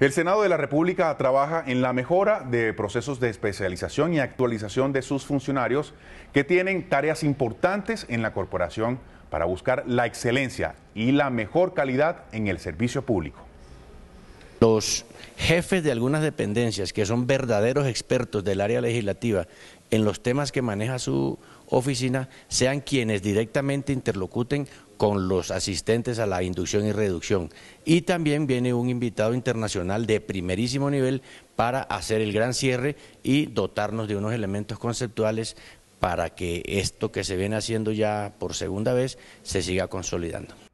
El Senado de la República trabaja en la mejora de procesos de especialización y actualización de sus funcionarios que tienen tareas importantes en la corporación para buscar la excelencia y la mejor calidad en el servicio público. Los jefes de algunas dependencias que son verdaderos expertos del área legislativa en los temas que maneja su oficina sean quienes directamente interlocuten con los asistentes a la inducción y reducción. Y también viene un invitado internacional de primerísimo nivel para hacer el gran cierre y dotarnos de unos elementos conceptuales para que esto que se viene haciendo ya por segunda vez se siga consolidando.